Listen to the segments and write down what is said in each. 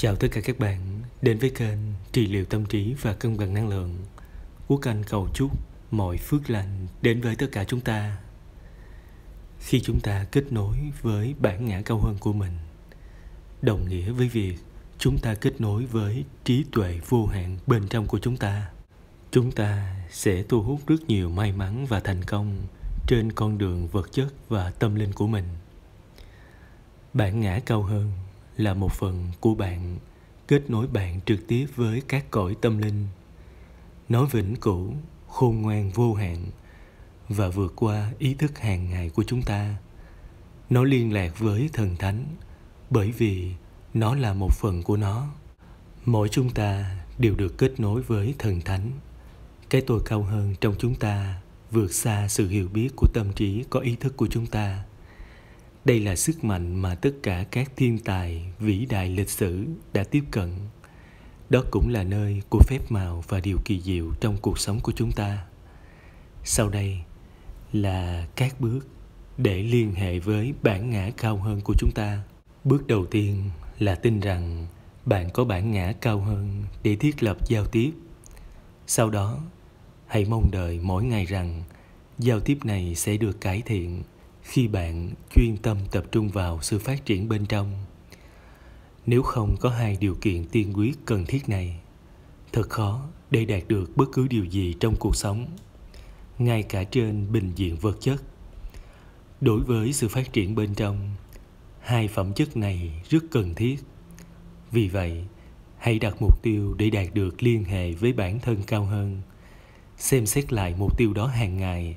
Chào tất cả các bạn đến với kênh Trị liệu tâm trí và cân bằng năng lượng. Quốc Anh cầu chúc mọi phước lành đến với tất cả chúng ta. Khi chúng ta kết nối với bản ngã cao hơn của mình, đồng nghĩa với việc chúng ta kết nối với trí tuệ vô hạn bên trong của chúng ta. Chúng ta sẽ thu hút rất nhiều may mắn và thành công trên con đường vật chất và tâm linh của mình. Bản ngã cao hơn là một phần của bạn kết nối bạn trực tiếp với các cõi tâm linh nó vĩnh cửu khôn ngoan vô hạn và vượt qua ý thức hàng ngày của chúng ta nó liên lạc với thần thánh bởi vì nó là một phần của nó mỗi chúng ta đều được kết nối với thần thánh cái tôi cao hơn trong chúng ta vượt xa sự hiểu biết của tâm trí có ý thức của chúng ta đây là sức mạnh mà tất cả các thiên tài vĩ đại lịch sử đã tiếp cận đó cũng là nơi của phép màu và điều kỳ diệu trong cuộc sống của chúng ta sau đây là các bước để liên hệ với bản ngã cao hơn của chúng ta bước đầu tiên là tin rằng bạn có bản ngã cao hơn để thiết lập giao tiếp sau đó hãy mong đợi mỗi ngày rằng giao tiếp này sẽ được cải thiện khi bạn chuyên tâm tập trung vào sự phát triển bên trong nếu không có hai điều kiện tiên quyết cần thiết này thật khó để đạt được bất cứ điều gì trong cuộc sống ngay cả trên bình diện vật chất đối với sự phát triển bên trong hai phẩm chất này rất cần thiết vì vậy hãy đặt mục tiêu để đạt được liên hệ với bản thân cao hơn xem xét lại mục tiêu đó hàng ngày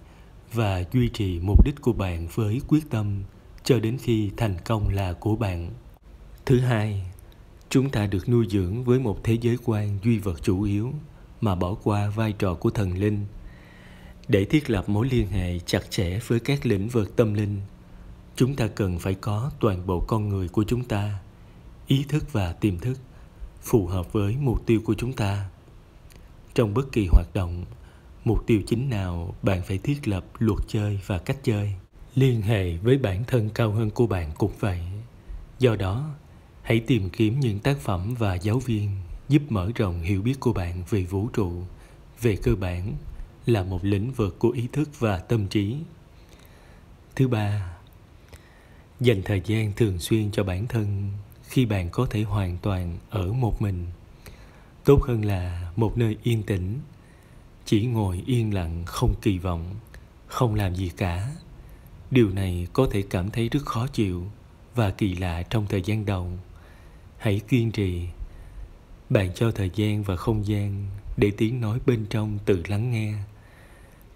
và duy trì mục đích của bạn với quyết tâm cho đến khi thành công là của bạn. Thứ hai, chúng ta được nuôi dưỡng với một thế giới quan duy vật chủ yếu mà bỏ qua vai trò của thần linh để thiết lập mối liên hệ chặt chẽ với các lĩnh vực tâm linh chúng ta cần phải có toàn bộ con người của chúng ta ý thức và tiềm thức phù hợp với mục tiêu của chúng ta trong bất kỳ hoạt động mục tiêu chính nào bạn phải thiết lập luật chơi và cách chơi liên hệ với bản thân cao hơn của bạn cũng vậy do đó hãy tìm kiếm những tác phẩm và giáo viên giúp mở rộng hiểu biết của bạn về vũ trụ về cơ bản là một lĩnh vực của ý thức và tâm trí thứ ba dành thời gian thường xuyên cho bản thân khi bạn có thể hoàn toàn ở một mình tốt hơn là một nơi yên tĩnh chỉ ngồi yên lặng không kỳ vọng không làm gì cả điều này có thể cảm thấy rất khó chịu và kỳ lạ trong thời gian đầu hãy kiên trì bạn cho thời gian và không gian để tiếng nói bên trong tự lắng nghe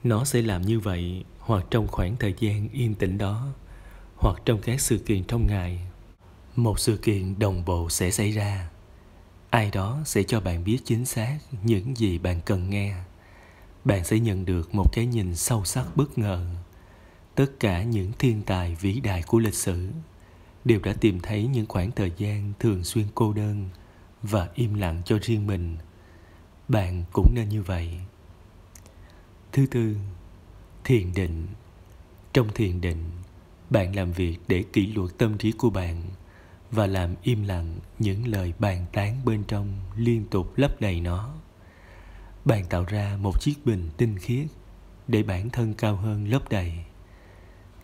nó sẽ làm như vậy hoặc trong khoảng thời gian yên tĩnh đó hoặc trong các sự kiện trong ngày một sự kiện đồng bộ sẽ xảy ra ai đó sẽ cho bạn biết chính xác những gì bạn cần nghe bạn sẽ nhận được một cái nhìn sâu sắc bất ngờ tất cả những thiên tài vĩ đại của lịch sử đều đã tìm thấy những khoảng thời gian thường xuyên cô đơn và im lặng cho riêng mình bạn cũng nên như vậy thứ tư thiền định trong thiền định bạn làm việc để kỷ luật tâm trí của bạn và làm im lặng những lời bàn tán bên trong liên tục lấp đầy nó bạn tạo ra một chiếc bình tinh khiết để bản thân cao hơn lớp đầy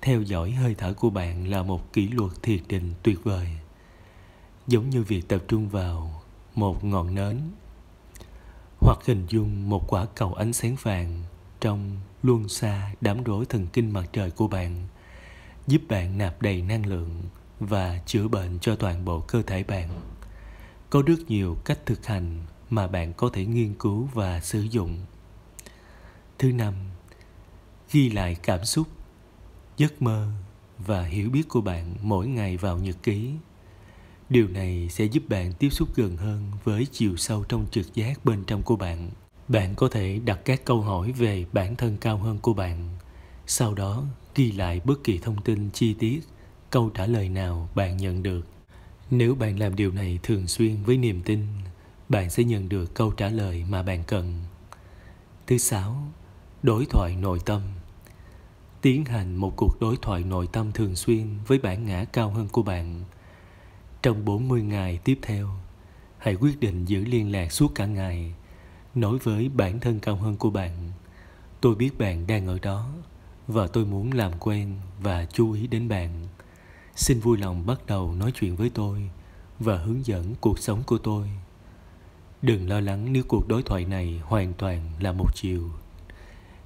theo dõi hơi thở của bạn là một kỷ luật thiệt định tuyệt vời giống như việc tập trung vào một ngọn nến hoặc hình dung một quả cầu ánh sáng vàng trong luân xa đám rối thần kinh mặt trời của bạn giúp bạn nạp đầy năng lượng và chữa bệnh cho toàn bộ cơ thể bạn có rất nhiều cách thực hành mà bạn có thể nghiên cứu và sử dụng thứ năm ghi lại cảm xúc giấc mơ và hiểu biết của bạn mỗi ngày vào nhật ký điều này sẽ giúp bạn tiếp xúc gần hơn với chiều sâu trong trực giác bên trong của bạn bạn có thể đặt các câu hỏi về bản thân cao hơn của bạn sau đó ghi lại bất kỳ thông tin chi tiết câu trả lời nào bạn nhận được nếu bạn làm điều này thường xuyên với niềm tin bạn sẽ nhận được câu trả lời mà bạn cần. Thứ sáu, đối thoại nội tâm. Tiến hành một cuộc đối thoại nội tâm thường xuyên với bản ngã cao hơn của bạn. Trong 40 ngày tiếp theo, hãy quyết định giữ liên lạc suốt cả ngày, nói với bản thân cao hơn của bạn. Tôi biết bạn đang ở đó và tôi muốn làm quen và chú ý đến bạn. Xin vui lòng bắt đầu nói chuyện với tôi và hướng dẫn cuộc sống của tôi Đừng lo lắng nếu cuộc đối thoại này hoàn toàn là một chiều.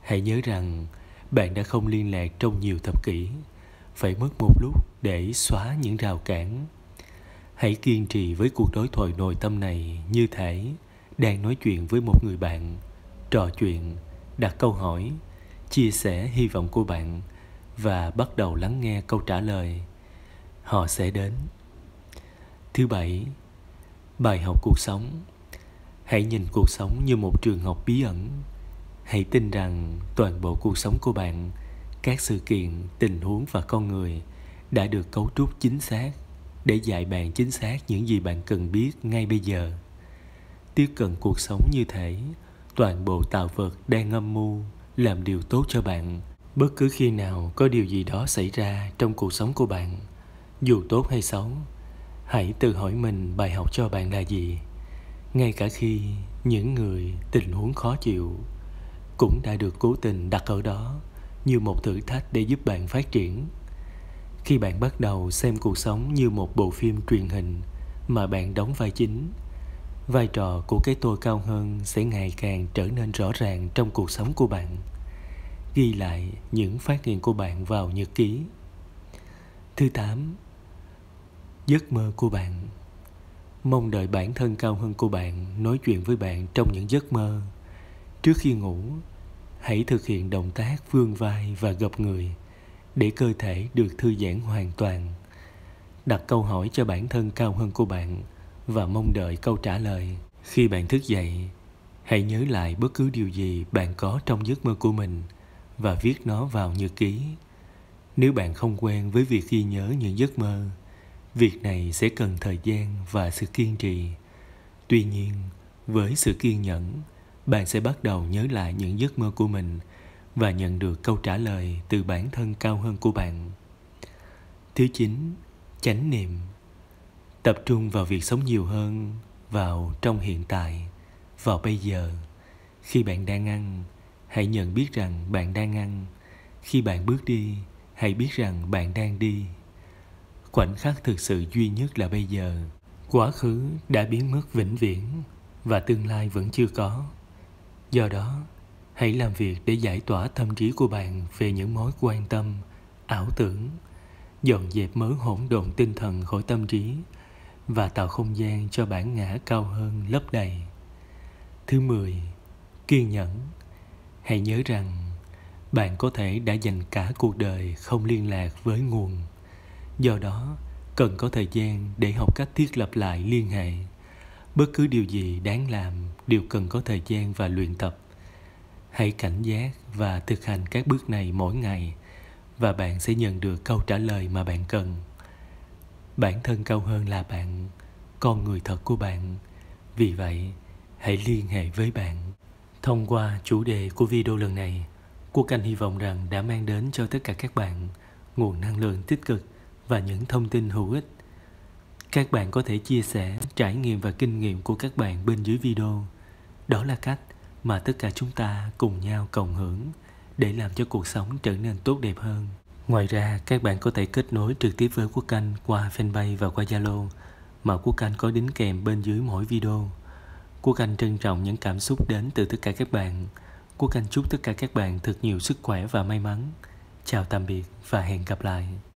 Hãy nhớ rằng bạn đã không liên lạc trong nhiều thập kỷ, phải mất một lúc để xóa những rào cản. Hãy kiên trì với cuộc đối thoại nội tâm này như thể đang nói chuyện với một người bạn, trò chuyện, đặt câu hỏi, chia sẻ hy vọng của bạn và bắt đầu lắng nghe câu trả lời. Họ sẽ đến. Thứ bảy, bài học cuộc sống hãy nhìn cuộc sống như một trường học bí ẩn hãy tin rằng toàn bộ cuộc sống của bạn các sự kiện tình huống và con người đã được cấu trúc chính xác để dạy bạn chính xác những gì bạn cần biết ngay bây giờ tiếp cận cuộc sống như thể toàn bộ tạo vật đang âm mưu làm điều tốt cho bạn bất cứ khi nào có điều gì đó xảy ra trong cuộc sống của bạn dù tốt hay xấu hãy tự hỏi mình bài học cho bạn là gì ngay cả khi những người tình huống khó chịu cũng đã được cố tình đặt ở đó như một thử thách để giúp bạn phát triển khi bạn bắt đầu xem cuộc sống như một bộ phim truyền hình mà bạn đóng vai chính vai trò của cái tôi cao hơn sẽ ngày càng trở nên rõ ràng trong cuộc sống của bạn ghi lại những phát hiện của bạn vào nhật ký thứ tám, giấc mơ của bạn mong đợi bản thân cao hơn của bạn nói chuyện với bạn trong những giấc mơ trước khi ngủ hãy thực hiện động tác vươn vai và gập người để cơ thể được thư giãn hoàn toàn đặt câu hỏi cho bản thân cao hơn của bạn và mong đợi câu trả lời khi bạn thức dậy hãy nhớ lại bất cứ điều gì bạn có trong giấc mơ của mình và viết nó vào nhật ký nếu bạn không quen với việc ghi nhớ những giấc mơ việc này sẽ cần thời gian và sự kiên trì tuy nhiên với sự kiên nhẫn bạn sẽ bắt đầu nhớ lại những giấc mơ của mình và nhận được câu trả lời từ bản thân cao hơn của bạn thứ chín chánh niệm tập trung vào việc sống nhiều hơn vào trong hiện tại vào bây giờ khi bạn đang ăn hãy nhận biết rằng bạn đang ăn khi bạn bước đi hãy biết rằng bạn đang đi khoảnh khắc thực sự duy nhất là bây giờ quá khứ đã biến mất vĩnh viễn và tương lai vẫn chưa có do đó hãy làm việc để giải tỏa tâm trí của bạn về những mối quan tâm ảo tưởng dọn dẹp mớ hỗn độn tinh thần khỏi tâm trí và tạo không gian cho bản ngã cao hơn lấp đầy thứ mười, kiên nhẫn hãy nhớ rằng bạn có thể đã dành cả cuộc đời không liên lạc với nguồn do đó cần có thời gian để học cách thiết lập lại liên hệ bất cứ điều gì đáng làm đều cần có thời gian và luyện tập hãy cảnh giác và thực hành các bước này mỗi ngày và bạn sẽ nhận được câu trả lời mà bạn cần bản thân cao hơn là bạn con người thật của bạn vì vậy hãy liên hệ với bạn thông qua chủ đề của video lần này quốc anh hy vọng rằng đã mang đến cho tất cả các bạn nguồn năng lượng tích cực và những thông tin hữu ích. Các bạn có thể chia sẻ trải nghiệm và kinh nghiệm của các bạn bên dưới video. Đó là cách mà tất cả chúng ta cùng nhau cộng hưởng để làm cho cuộc sống trở nên tốt đẹp hơn. Ngoài ra, các bạn có thể kết nối trực tiếp với Quốc Anh qua fanpage và qua Zalo mà Quốc Anh có đính kèm bên dưới mỗi video. Quốc Anh trân trọng những cảm xúc đến từ tất cả các bạn. Quốc Anh chúc tất cả các bạn thật nhiều sức khỏe và may mắn. Chào tạm biệt và hẹn gặp lại.